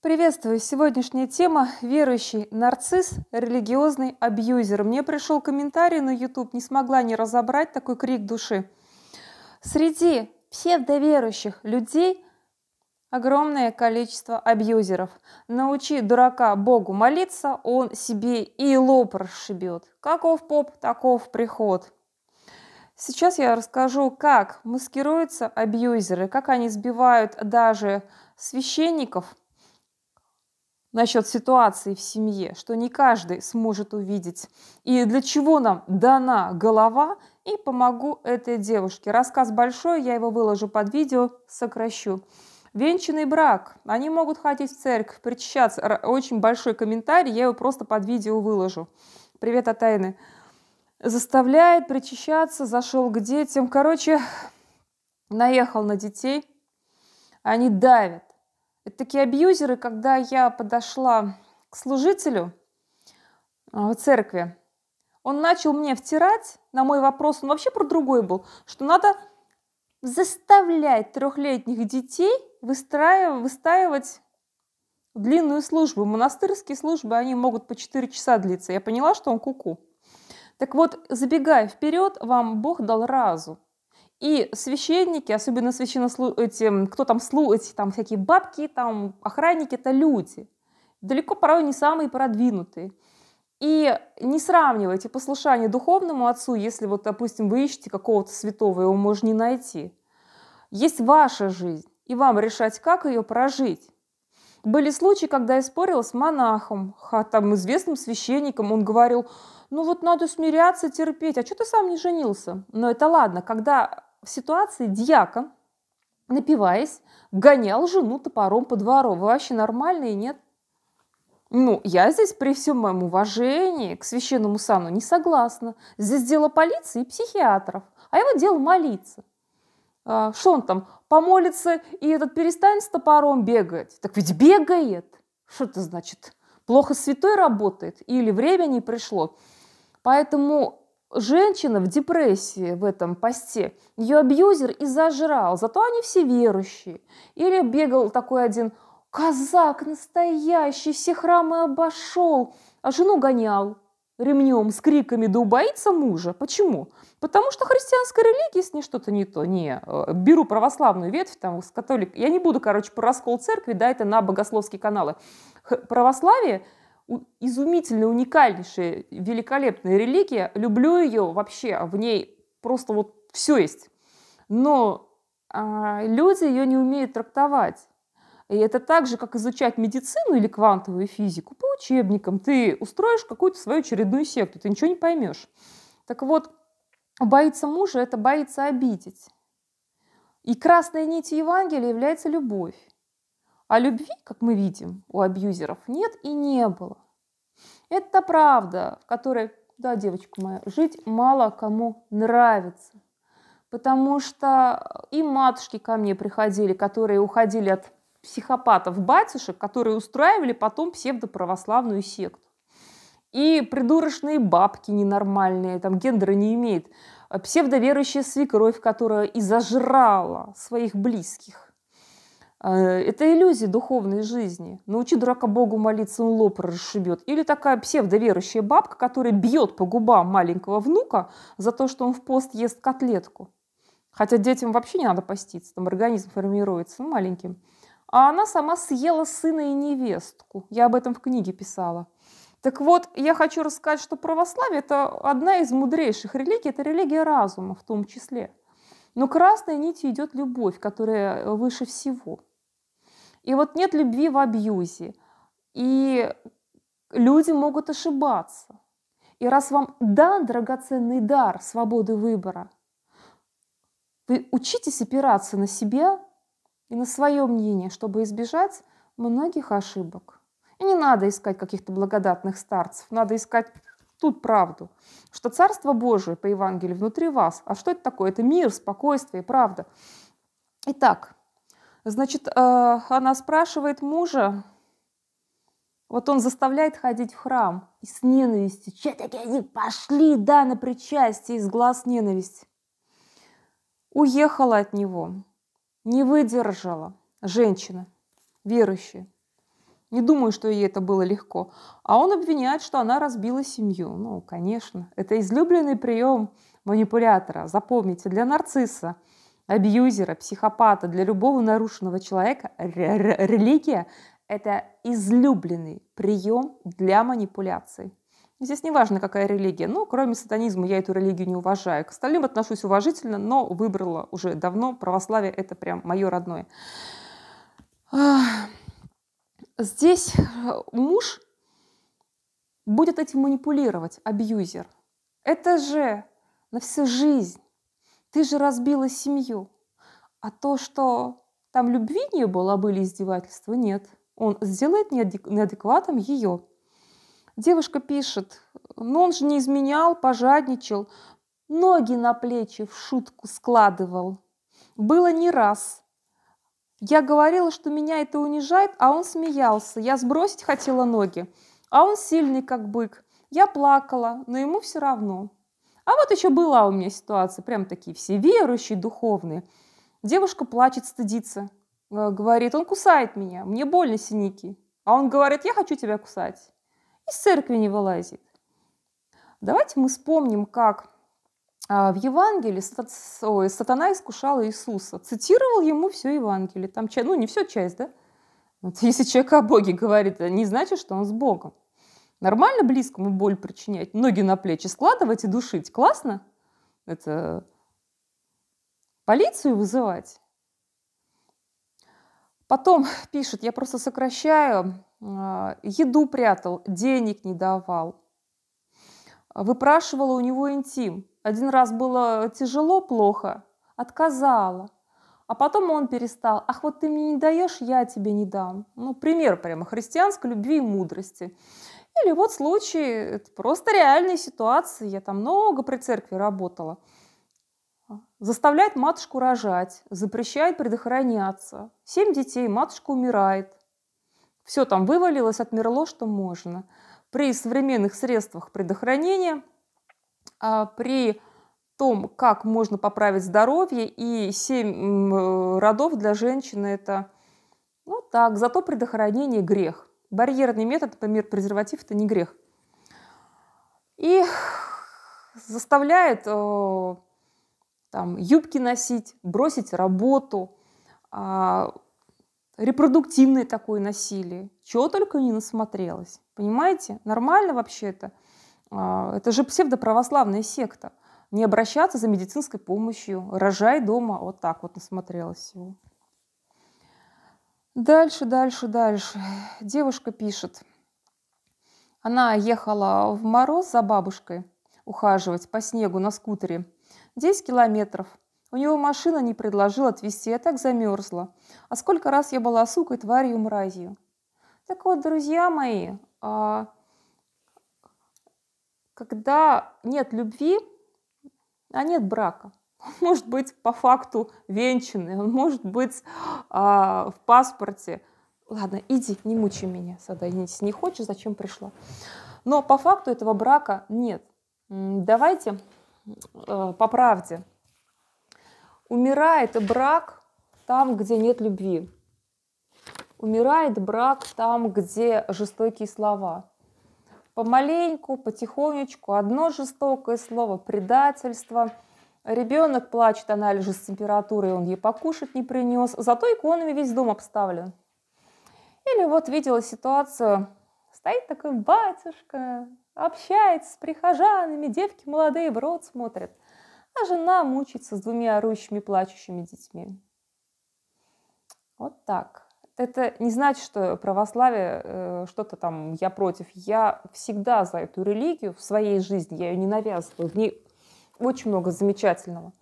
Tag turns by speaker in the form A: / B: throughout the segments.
A: Приветствую! Сегодняшняя тема – верующий нарцисс, религиозный абьюзер. Мне пришел комментарий на YouTube, не смогла не разобрать такой крик души. Среди псевдоверующих людей огромное количество абьюзеров. Научи дурака Богу молиться, он себе и лоб расшибет. Каков поп, таков приход. Сейчас я расскажу, как маскируются абьюзеры, как они сбивают даже священников – насчет ситуации в семье, что не каждый сможет увидеть. И для чего нам дана голова, и помогу этой девушке. Рассказ большой, я его выложу под видео, сокращу. Венчанный брак. Они могут ходить в церковь, причащаться. Очень большой комментарий, я его просто под видео выложу. Привет от Тайны. Заставляет причащаться, зашел к детям. Короче, наехал на детей. Они давят такие абьюзеры, когда я подошла к служителю а, в церкви, он начал мне втирать на мой вопрос, он вообще про другой был, что надо заставлять трехлетних детей выстраивать, выстаивать длинную службу. Монастырские службы, они могут по 4 часа длиться. Я поняла, что он куку. -ку. Так вот, забегая вперед, вам Бог дал разум. И священники, особенно священнослу... эти, кто там слу, эти там всякие бабки, там охранники, это люди. Далеко порой не самые продвинутые. И не сравнивайте послушание духовному отцу, если вот, допустим, вы ищете какого-то святого, его можно не найти. Есть ваша жизнь, и вам решать, как ее прожить. Были случаи, когда я спорила с монахом, там, известным священником. Он говорил, ну вот надо смиряться, терпеть. А что ты сам не женился? Но это ладно, когда ситуации дьякон, напиваясь, гонял жену топором по двору. Вы вообще нормальные, нет? Ну, я здесь при всем моем уважении к священному сану не согласна. Здесь дело полиции и психиатров, а его дело молиться. «А что он там, помолится, и этот перестанет с топором бегать? Так ведь бегает. Что это значит? Плохо святой работает или время не пришло? Поэтому Женщина в депрессии в этом посте, ее абьюзер и зажрал, зато они все верующие. Или бегал такой один казак настоящий, все храмы обошел, а жену гонял ремнем с криками «Да убоится мужа!» Почему? Потому что христианская религия с ней что-то не то. Не, э, беру православную ветвь, там, с католик... Я не буду, короче, про раскол церкви, да, это на богословские каналы. Православие – изумительная, уникальнейшая, великолепная религия. Люблю ее вообще, а в ней просто вот все есть. Но а, люди ее не умеют трактовать. И это так же, как изучать медицину или квантовую физику по учебникам. Ты устроишь какую-то свою очередную секту, ты ничего не поймешь. Так вот, боится мужа – это боится обидеть. И красной нитью Евангелия является любовь. А любви, как мы видим, у абьюзеров нет и не было. Это правда, в которой, да, девочка моя, жить мало кому нравится. Потому что э, и матушки ко мне приходили, которые уходили от психопатов-батюшек, которые устраивали потом псевдоправославную секту. И придурочные бабки ненормальные, там гендера не имеет. Псевдоверующая свекровь, которая и зажрала своих близких Э, это иллюзия духовной жизни. Научи дурака Богу молиться, он лоб расшибет. Или такая псевдоверующая бабка, которая бьет по губам маленького внука за то, что он в пост ест котлетку. Хотя детям вообще не надо поститься, там организм формируется ну, маленьким. А она сама съела сына и невестку. Я об этом в книге писала. Так вот, я хочу рассказать, что православие – это одна из мудрейших религий, это религия разума в том числе. Но красной нитью идет любовь, которая выше всего – и вот нет любви в абьюзе. И люди могут ошибаться. И раз вам дан драгоценный дар свободы выбора, вы учитесь опираться на себя и на свое мнение, чтобы избежать многих ошибок. И не надо искать каких-то благодатных старцев, надо искать тут правду, что Царство Божие по Евангелию внутри вас. А что это такое? Это мир, спокойствие, правда. Итак, Значит, э, она спрашивает мужа, вот он заставляет ходить в храм и с ненависти. Че такие они пошли, да, на причастие, из глаз ненависть. Уехала от него, не выдержала женщина, верующая. Не думаю, что ей это было легко. А он обвиняет, что она разбила семью. Ну, конечно, это излюбленный прием манипулятора. Запомните, для нарцисса – абьюзера, психопата, для любого нарушенного человека религия – это излюбленный прием для манипуляций. Здесь не важно, какая религия. Ну, кроме сатанизма, я эту религию не уважаю. К остальным отношусь уважительно, но выбрала уже давно. Православие – это прям мое родное. Здесь э, муж будет этим манипулировать, абьюзер. Это же на всю жизнь. Ты же разбила семью. А то, что там любви не было, а были издевательства, нет. Он сделает неадекватом ее. Девушка пишет, ну он же не изменял, пожадничал, ноги на плечи в шутку складывал. Было не раз. Я говорила, что меня это унижает, а он смеялся. Я сбросить хотела ноги, а он сильный как бык. Я плакала, но ему все равно. А вот еще была у меня ситуация, прям такие все верующие, духовные. Девушка плачет, стыдится. Э, говорит, он кусает меня, мне больно синяки. А он говорит, я хочу тебя кусать. Из церкви не вылазит. Давайте мы вспомним, как а, в Евангелии сатана искушал Иисуса. Цитировал ему все Евангелие. Там, ну, не все часть, да? Вот если человек о Боге говорит, не значит, что он с Богом. Нормально близкому боль причинять, ноги на плечи складывать и душить. Классно? Это полицию вызывать? Потом пишет, я просто сокращаю, а, еду прятал, денег не давал. Выпрашивала у него интим. Один раз было тяжело, плохо, отказала. А потом он перестал. Ах, вот ты мне не даешь, я тебе не дам. Ну, пример прямо христианской любви и мудрости. Или вот случай, это просто реальная ситуация я там много при церкви работала. Заставляет матушку рожать, запрещает предохраняться. Семь детей, матушка умирает. Все там вывалилось, отмерло, что можно. При современных средствах предохранения, а, при том, как можно поправить здоровье, и семь родов для женщины это, ну так, зато предохранение грех. Барьерный метод, например, презерватив, это не грех. И заставляет э, там, юбки носить, бросить работу, а, репродуктивное такое насилие. Чего только не насмотрелось. Понимаете? Нормально вообще это. А, это же псевдоправославная секта. Не обращаться за медицинской помощью, рожай дома, вот так вот насмотрелось всего. Дальше, дальше, дальше. Девушка пишет. Она ехала в мороз за бабушкой ухаживать по снегу на скутере. 10 километров. У него машина не предложила отвезти, я так замерзла. А сколько раз я была сукой, тварью, мразью. Так вот, друзья мои, а, когда нет любви, а нет брака. Он может быть по факту венчанный, он может быть а, в паспорте. Ладно, иди, не мучи меня, соединись. Не хочешь, зачем пришла? Но по факту этого брака нет. Давайте э, по правде. Умирает брак там, где нет любви. Умирает брак там, где жестокие слова. Помаленьку, потихонечку, одно жестокое слово – предательство – Ребенок плачет, она лежит с температурой, он ей покушать не принес. Зато иконами весь дом обставлен. Или вот видела ситуацию, стоит такой батюшка, общается с прихожанами, девки молодые в рот смотрят, а жена мучается с двумя орущими, плачущими детьми. Вот так. Это не значит, что православие э, что-то там я против. Я всегда за эту религию в своей жизни, я ее не навязываю. В ней очень много замечательного.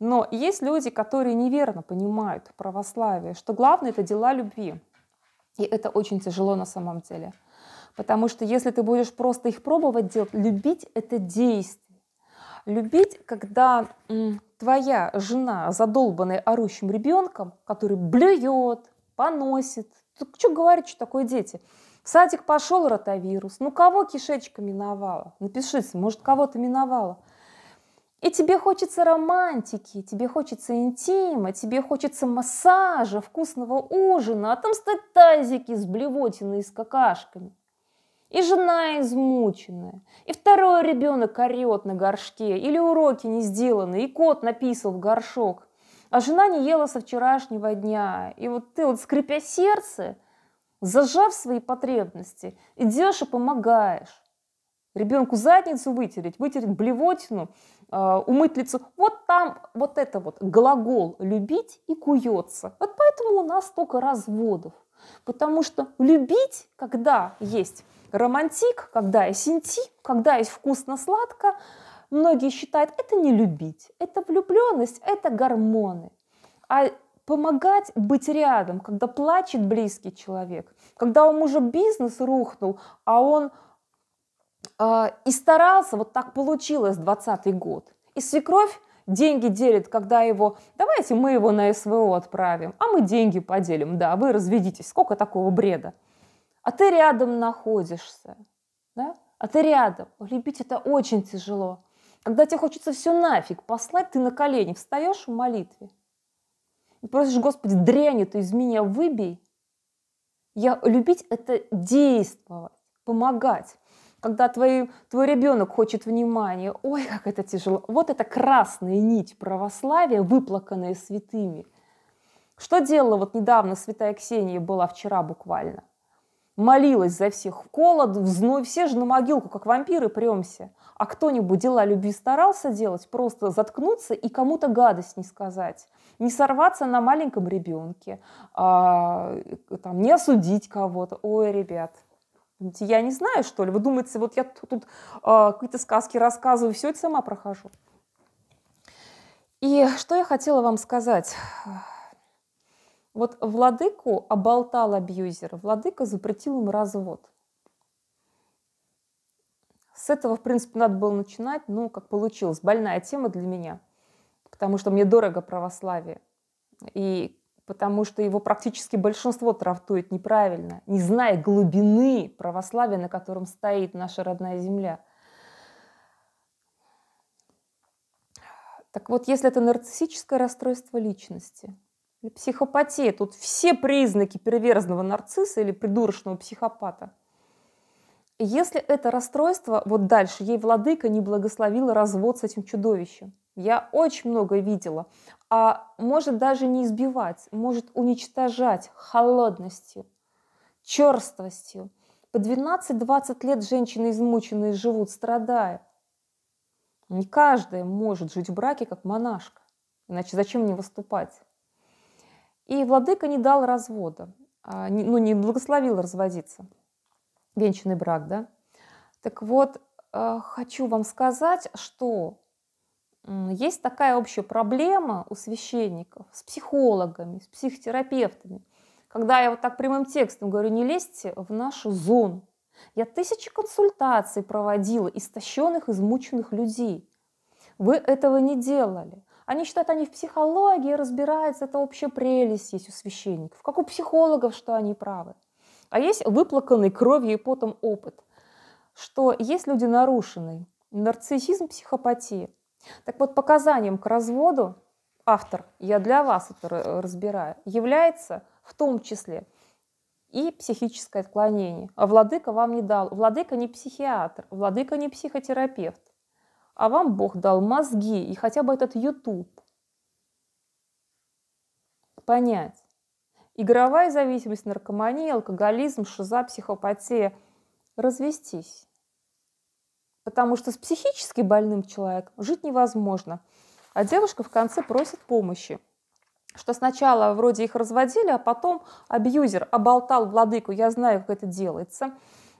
A: Но есть люди, которые неверно понимают православие, что главное – это дела любви. И это очень тяжело на самом деле. Потому что если ты будешь просто их пробовать делать, любить – это действие. Любить, когда м, твоя жена, задолбанная орущим ребенком, который блюет, поносит, что говорит, что такое дети – в садик пошел ротавирус. Ну, кого кишечка миновала? Напишите, может, кого-то миновала. И тебе хочется романтики, тебе хочется интима, тебе хочется массажа, вкусного ужина, а там стоят тазики с блевотиной и с какашками. И жена измученная, и второй ребенок орет на горшке, или уроки не сделаны, и кот написал в горшок. А жена не ела со вчерашнего дня. И вот ты вот, скрипя сердце, зажав свои потребности, идешь и помогаешь. Ребенку задницу вытереть, вытереть блевотину – Э, умыть лицо. Вот там вот это вот глагол «любить» и «куется». Вот поэтому у нас столько разводов. Потому что любить, когда есть романтик, когда есть интим, когда есть вкусно-сладко, многие считают, это не любить, это влюбленность, это гормоны. А помогать быть рядом, когда плачет близкий человек, когда у мужа бизнес рухнул, а он а, и старался, вот так получилось 20 год. И свекровь деньги делит, когда его, давайте мы его на СВО отправим, а мы деньги поделим, да, вы разведитесь, сколько такого бреда. А ты рядом находишься, да? а ты рядом. Любить это очень тяжело. Когда тебе хочется все нафиг послать, ты на колени встаешь в молитве и просишь, Господи, дрянь эту из меня выбей. Я любить – это действовать, помогать когда твой, твой ребенок хочет внимания, ой, как это тяжело. Вот это красная нить православия, выплаканная святыми. Что делала вот недавно святая Ксения, была вчера буквально? Молилась за всех в холод, в зной, все же на могилку, как вампиры, премся. А кто-нибудь дела любви старался делать, просто заткнуться и кому-то гадость не сказать. Не сорваться на маленьком ребенке, а, там, не осудить кого-то. Ой, ребят, Думаете, я не знаю, что ли? Вы думаете, вот я тут, тут а, э, какие-то сказки рассказываю, все это сама прохожу. И что я хотела вам сказать? Вот владыку оболтал абьюзер, владыка запретил им развод. С этого, в принципе, надо было начинать, ну, как получилось. Больная тема для меня, потому что мне дорого православие. И потому что его практически большинство трактует неправильно, не зная глубины православия, на котором стоит наша родная земля. Так вот, если это нарциссическое расстройство личности, или психопатия, тут все признаки перверзного нарцисса или придурочного психопата. Если это расстройство, вот дальше, ей владыка не благословила развод с этим чудовищем – я очень много видела. А может даже не избивать, может уничтожать холодностью, черствостью. По 12-20 лет женщины измученные живут, страдая. Не каждая может жить в браке, как монашка. Иначе зачем не выступать? И владыка не дал развода, а, ну, не благословил разводиться. Венчанный брак, да? Так вот, а, хочу вам сказать, что есть такая общая проблема у священников с психологами, с психотерапевтами. Когда я вот так прямым текстом говорю, не лезьте в нашу зону. Я тысячи консультаций проводила истощенных, измученных людей. Вы этого не делали. Они считают, они в психологии разбираются, это общая прелесть есть у священников. Как у психологов, что они правы. А есть выплаканный кровью и потом опыт, что есть люди нарушенные, нарциссизм, психопатия. Так вот, показанием к разводу автор, я для вас это разбираю, является в том числе и психическое отклонение. А владыка вам не дал. Владыка не психиатр, владыка не психотерапевт. А вам Бог дал мозги и хотя бы этот YouTube. Понять. Игровая зависимость, наркомания, алкоголизм, шиза, психопатия. Развестись потому что с психически больным человеком жить невозможно. А девушка в конце просит помощи что сначала вроде их разводили, а потом абьюзер оболтал владыку, я знаю, как это делается.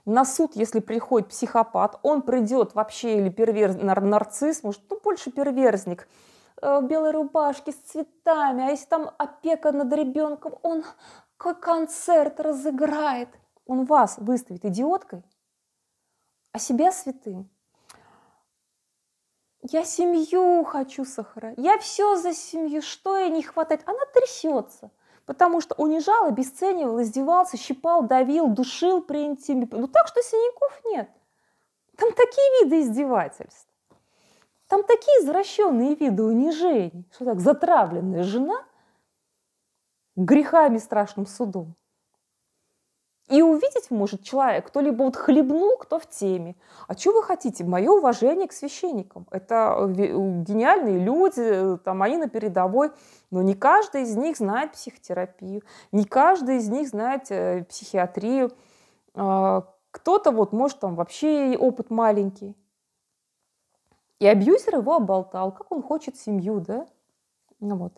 A: На суд, если приходит психопат, он придет вообще или перверз, нар, нарцисс, может, ну, больше перверзник, «Э, в белой рубашке с цветами, а если там опека над ребенком, он как концерт разыграет. Он вас выставит идиоткой, а себя святым я семью хочу сохранить, я все за семью, что ей не хватает. Она трясется, потому что унижал, обесценивал, издевался, щипал, давил, душил при интиме. Ну так, что синяков нет. Там такие виды издевательств. Там такие извращенные виды унижений, что так затравленная жена грехами страшным судом. И увидеть может человек, кто либо вот хлебнул, кто в теме. А что вы хотите? Мое уважение к священникам. Это э, э, гениальные люди, э, там они на передовой. Но не каждый из них знает психотерапию, не каждый из них знает психиатрию. А, кто-то вот может там вообще опыт маленький. И абьюзер его оболтал, как он хочет семью, да? Ну вот.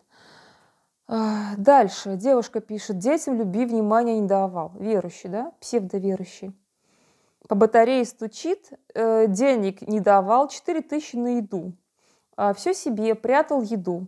A: А, дальше девушка пишет, детям любви внимания не давал. Верующий, да? Псевдоверующий. По батарее стучит, э, денег не давал, 4 тысячи на еду. А, Все себе, прятал еду.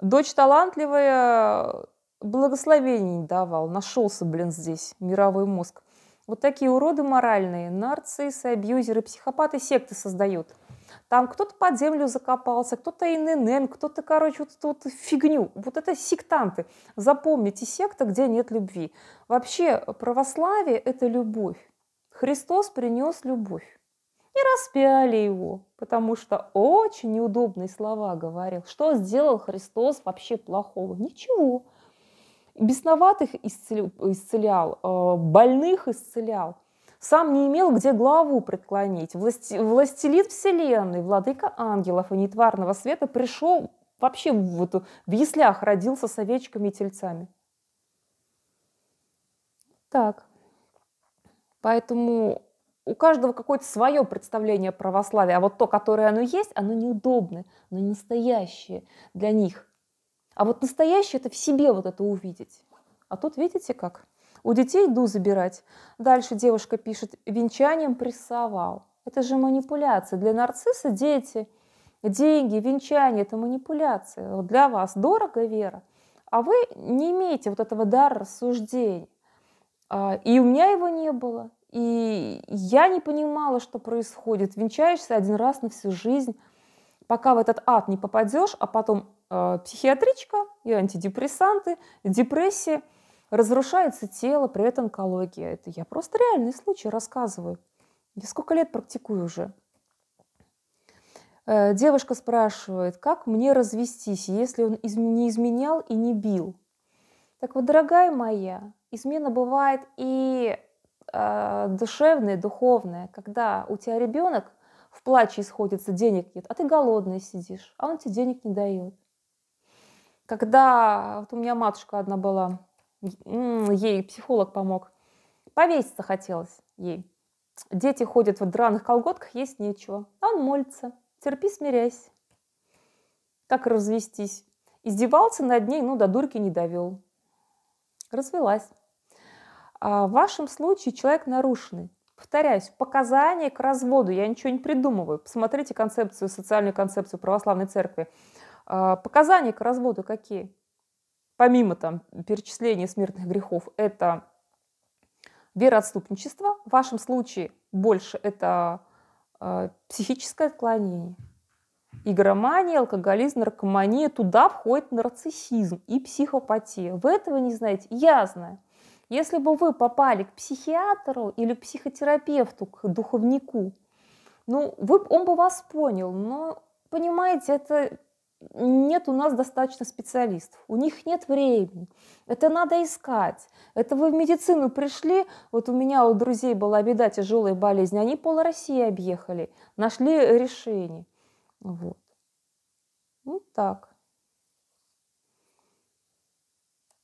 A: Дочь талантливая, благословений не давал. Нашелся, блин, здесь мировой мозг. Вот такие уроды моральные, нарциссы, абьюзеры, психопаты секты создают – там кто-то под землю закопался, кто-то ИНН, кто-то, короче, вот эту вот фигню. Вот это сектанты. Запомните, секта, где нет любви. Вообще, православие – это любовь. Христос принес любовь. И распяли его, потому что очень неудобные слова говорил. Что сделал Христос вообще плохого? Ничего бесноватых исцелял, э, больных исцелял. Сам не имел где главу преклонить. Власти, властелин вселенной, владыка ангелов и нетварного света пришел вообще в, эту, в яслях, родился с овечками и тельцами. Так, поэтому у каждого какое-то свое представление о православии, а вот то, которое оно есть, оно неудобное, но не настоящее для них. А вот настоящее – это в себе вот это увидеть. А тут видите как? У детей иду забирать. Дальше девушка пишет, венчанием прессовал. Это же манипуляция. Для нарцисса дети, деньги, венчание – это манипуляция. Вот для вас дорого вера, а вы не имеете вот этого дара рассуждений. А, и у меня его не было. И я не понимала, что происходит. Венчаешься один раз на всю жизнь, пока в этот ад не попадешь, а потом э, психиатричка и антидепрессанты, депрессия – разрушается тело, при этом онкология. Это я просто реальный случай рассказываю. Я сколько лет практикую уже. Э, девушка спрашивает, как мне развестись, если он не изменял и не бил? Так вот, дорогая моя, измена бывает и э, душевная, духовная, когда у тебя ребенок в плаче исходится, денег нет, а ты голодный сидишь, а он тебе денег не дает. Когда вот у меня матушка одна была, ей психолог помог. Повеситься хотелось ей. Дети ходят в драных колготках, есть нечего. он молится. Терпи, смирясь. Как развестись? Издевался над ней, но до дурки не довел. Развелась. А в вашем случае человек нарушенный. Повторяюсь, показания к разводу, я ничего не придумываю. Посмотрите концепцию, социальную концепцию православной церкви. А показания к разводу какие? помимо там, перечисления смертных грехов, это вероотступничество. В вашем случае больше это э, психическое отклонение. Игромания, алкоголизм, наркомания, туда входит нарциссизм и психопатия. Вы этого не знаете? Я знаю. Если бы вы попали к психиатру или к психотерапевту, к духовнику, ну, вы, он бы вас понял, но, понимаете, это нет у нас достаточно специалистов, у них нет времени, это надо искать. Это вы в медицину пришли, вот у меня у друзей была беда, тяжелая болезнь, они пол России объехали, нашли решение. Вот. Вот ну так.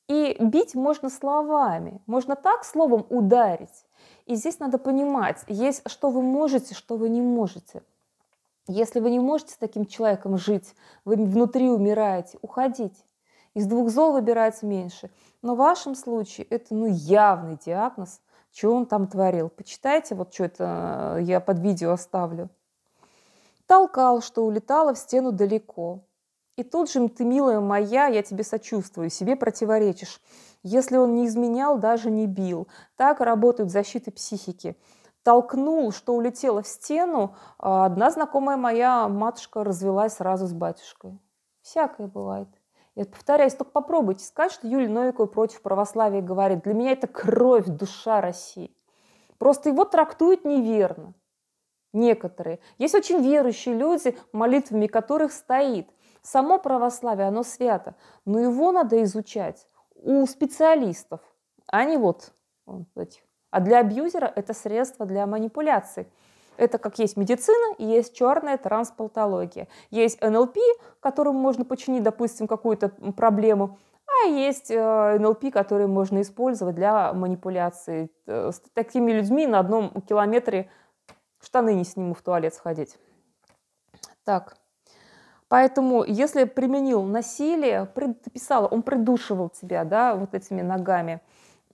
A: И бить можно словами, можно так словом ударить. И здесь надо понимать, есть что вы можете, что вы не можете – если вы не можете с таким человеком жить, вы внутри умираете, уходите. Из двух зол выбирать меньше. Но в вашем случае это ну, явный диагноз, что он там творил. Почитайте, вот что это э, я под видео оставлю. Толкал, что улетала в стену далеко. И тут же ты, милая моя, я тебе сочувствую, себе противоречишь. Если он не изменял, даже не бил. Так работают защиты психики толкнул, что улетела в стену, а одна знакомая моя матушка развелась сразу с батюшкой. Всякое бывает. Я повторяюсь, только попробуйте сказать, что Юлия Новикова против православия говорит. Для меня это кровь, душа России. Просто его трактуют неверно. Некоторые. Есть очень верующие люди, молитвами которых стоит. Само православие, оно свято. Но его надо изучать у специалистов, а не вот, вот этих а для абьюзера это средство для манипуляций. Это как есть медицина и есть черная трансполтология. Есть НЛП, которому можно починить, допустим, какую-то проблему, а есть э, НЛП, которые можно использовать для манипуляции. Э, с такими людьми на одном километре штаны не сниму в туалет сходить. Так. Поэтому, если применил насилие, писала, он придушивал тебя, да, вот этими ногами,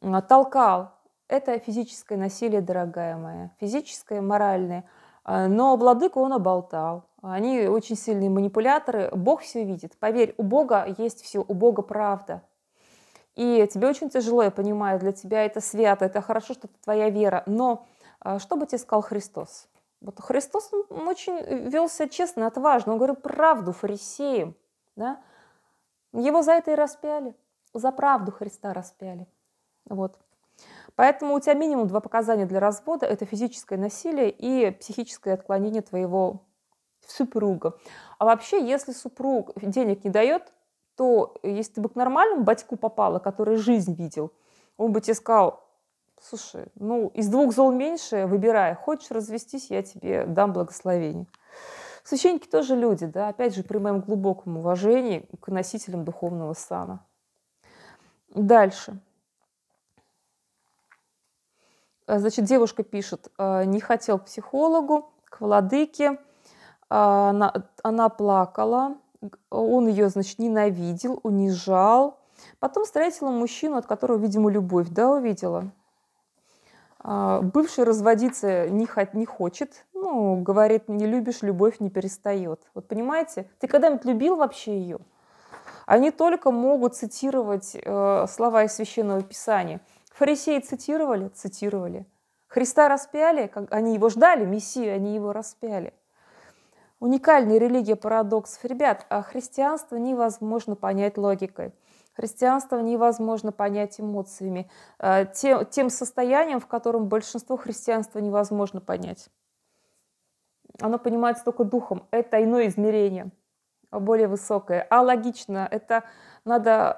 A: э, толкал, это физическое насилие, дорогая моя, физическое, моральное. А, но владыку он оболтал. Они очень сильные манипуляторы. Бог все видит. Поверь, у Бога есть все, у Бога правда. И тебе очень тяжело, я понимаю, для тебя это свято, это хорошо, что это твоя вера. Но а, что бы тебе сказал Христос? Вот Христос он очень велся честно, отважно. Он говорил правду фарисеям. Да? Его за это и распяли. За правду Христа распяли. Вот. Поэтому у тебя минимум два показания для развода – это физическое насилие и психическое отклонение твоего супруга. А вообще, если супруг денег не дает, то если ты бы к нормальному батьку попала, который жизнь видел, он бы тебе сказал, слушай, ну, из двух зол меньше, выбирай. Хочешь развестись, я тебе дам благословение. Священники тоже люди, да, опять же, при моем глубоком уважении к носителям духовного сана. Дальше. Э, значит, девушка пишет, э, не хотел к психологу, к владыке, она, э, она плакала, он ее, значит, ненавидел, унижал. Потом встретила мужчину, от которого, видимо, любовь, да, увидела. Бывший разводиться не, не хочет, ну, говорит, не любишь, любовь не перестает. Вот понимаете, ты когда-нибудь любил вообще ее? Они только могут цитировать э, слова из Священного Писания – Фарисеи цитировали? Цитировали. Христа распяли, они его ждали, Мессию, они его распяли. Уникальная религия парадоксов. Ребят, а христианство невозможно понять логикой. Христианство невозможно понять эмоциями, а, тем, тем состоянием, в котором большинство христианства невозможно понять. Оно понимается только духом. Это иное измерение, более высокое. А логично, это надо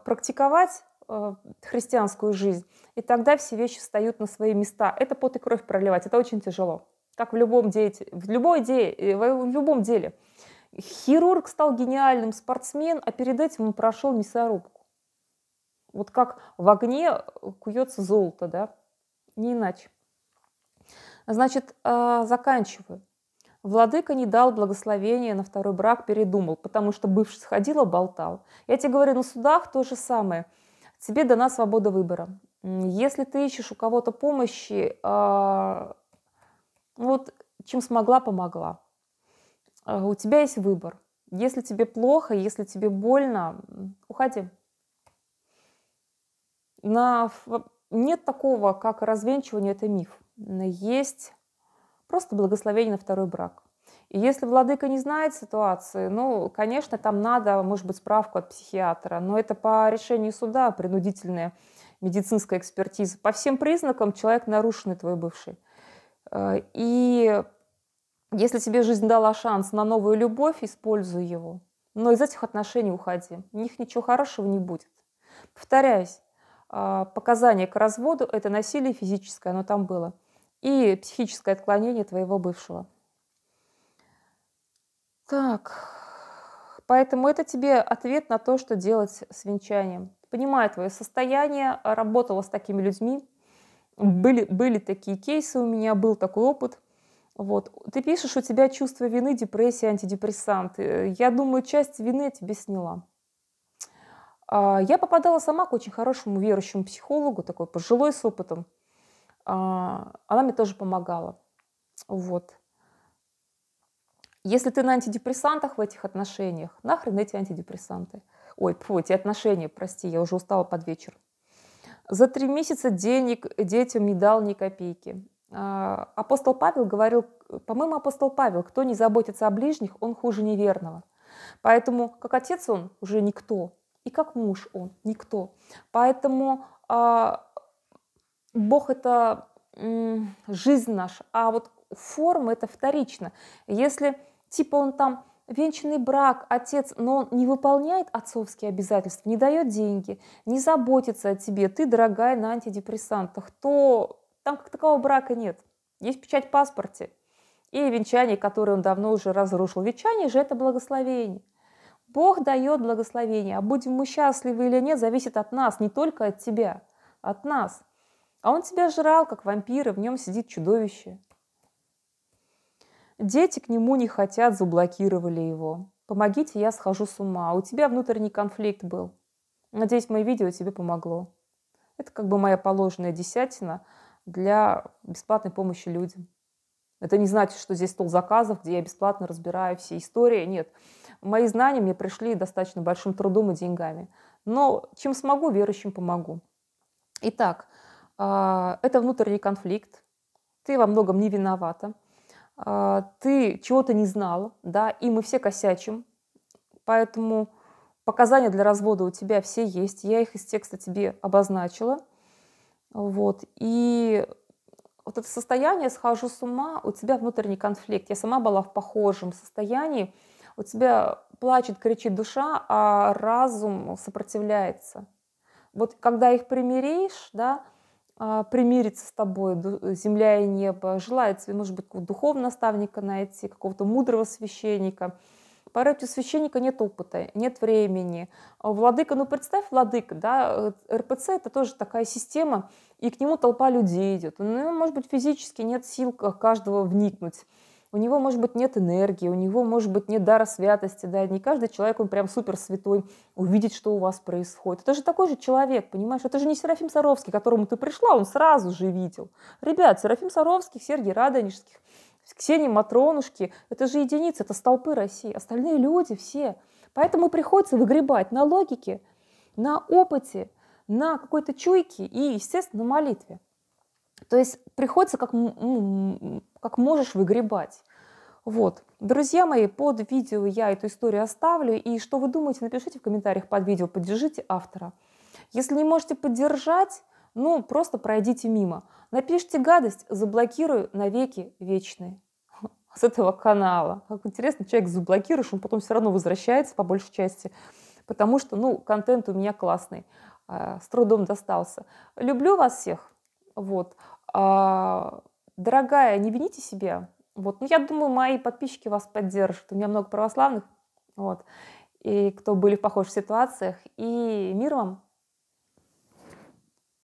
A: э, практиковать, Э, христианскую жизнь. И тогда все вещи встают на свои места. Это пот и кровь проливать, это очень тяжело. Как в любом, деятель, в любой де, э, в любом деле. Хирург стал гениальным, спортсмен, а перед этим он прошел мясорубку. Вот как в огне э, куется золото, да? Не иначе. Значит, заканчиваю. Владыка не дал благословения на второй брак, передумал, потому что бывший сходил, болтал. Я тебе говорю, на судах то же самое – тебе дана свобода выбора. Если ты ищешь у кого-то помощи, а, вот чем смогла, помогла. А, у тебя есть выбор. Если тебе плохо, если тебе больно, уходи. На... Нет такого, как развенчивание, это миф. Есть просто благословение на второй брак. И если владыка не знает ситуации, ну, конечно, там надо, может быть, справку от психиатра, но это по решению суда принудительная медицинская экспертиза. По всем признакам человек нарушенный твой бывший. Э, и если тебе жизнь дала шанс на новую любовь, используй его. Но из этих отношений уходи. В них ничего хорошего не будет. Повторяюсь, э, показания к разводу – это насилие физическое, оно там было, и психическое отклонение твоего бывшего. Так, поэтому это тебе ответ на то, что делать с венчанием. Понимаю твое состояние, работала с такими людьми, были, были такие кейсы у меня, был такой опыт. Вот. Ты пишешь, у тебя чувство вины, депрессия, антидепрессанты. Я думаю, часть вины я тебе сняла. А, я попадала сама к очень хорошему верующему психологу, такой пожилой с опытом. А, она мне тоже помогала. Вот. Если ты на антидепрессантах в этих отношениях, нахрен эти антидепрессанты? Ой, фу, эти отношения, прости, я уже устала под вечер. За три месяца денег детям не дал ни копейки. А, апостол Павел говорил, по-моему, апостол Павел, кто не заботится о ближних, он хуже неверного. Поэтому как отец он уже никто, и как муж он никто. Поэтому а, Бог это жизнь наша, а вот форма это вторично. Если типа он там венчанный брак, отец, но он не выполняет отцовские обязательства, не дает деньги, не заботится о тебе, ты, дорогая, на антидепрессантах, то там как такого брака нет. Есть печать в паспорте и венчание, которое он давно уже разрушил. Венчание же это благословение. Бог дает благословение, а будем мы счастливы или нет, зависит от нас, не только от тебя, от нас. А он тебя жрал, как вампир и в нем сидит чудовище – Дети к нему не хотят, заблокировали его. Помогите, я схожу с ума. А у тебя внутренний конфликт был. Надеюсь, мое видео тебе помогло. Это как бы моя положенная десятина для бесплатной помощи людям. Это не значит, что здесь стол заказов, где я бесплатно разбираю все истории. Нет, мои знания мне пришли достаточно большим трудом и деньгами. Но чем смогу, верующим помогу. Итак, а, это внутренний конфликт. Ты во многом не виновата. А, ты чего-то не знал, да, и мы все косячим, поэтому показания для развода у тебя все есть, я их из текста тебе обозначила, вот, и вот это состояние «схожу с ума», у тебя внутренний конфликт, я сама была в похожем состоянии, у тебя плачет, кричит душа, а разум сопротивляется. Вот когда их примиришь, да, а, примириться с тобой, э, земля и небо, желает тебе может быть, какого-то духовного наставника найти, какого-то мудрого священника. Порой у священника нет опыта, нет времени. А, владыка, ну представь, владыка, да, э, РПЦ это тоже такая система, и к нему толпа людей идет. ну может быть, физически нет сил каждого вникнуть у него, может быть, нет энергии, у него, может быть, нет дара святости, да, не каждый человек, он прям супер святой, увидеть, что у вас происходит. Это же такой же человек, понимаешь, это же не Серафим Саровский, к которому ты пришла, он сразу же видел. Ребят, Серафим Саровских, Сергий Радонежских, Ксения Матронушки, это же единицы, это столпы России, остальные люди все. Поэтому приходится выгребать на логике, на опыте, на какой-то чуйке и, естественно, на молитве. То есть приходится как, ну, как можешь выгребать. Вот. Друзья мои, под видео я эту историю оставлю. И что вы думаете, напишите в комментариях под видео, поддержите автора. Если не можете поддержать, ну, просто пройдите мимо. Напишите гадость, заблокирую навеки вечные. С этого канала. Как интересно, человек заблокируешь, он потом все равно возвращается по большей части. Потому что, ну, контент у меня классный. А, с трудом достался. Люблю вас всех. Вот. А, дорогая, не вините себя. Вот. Ну, я думаю, мои подписчики вас поддержат. У меня много православных, вот, и кто были в похожих ситуациях. И мир вам!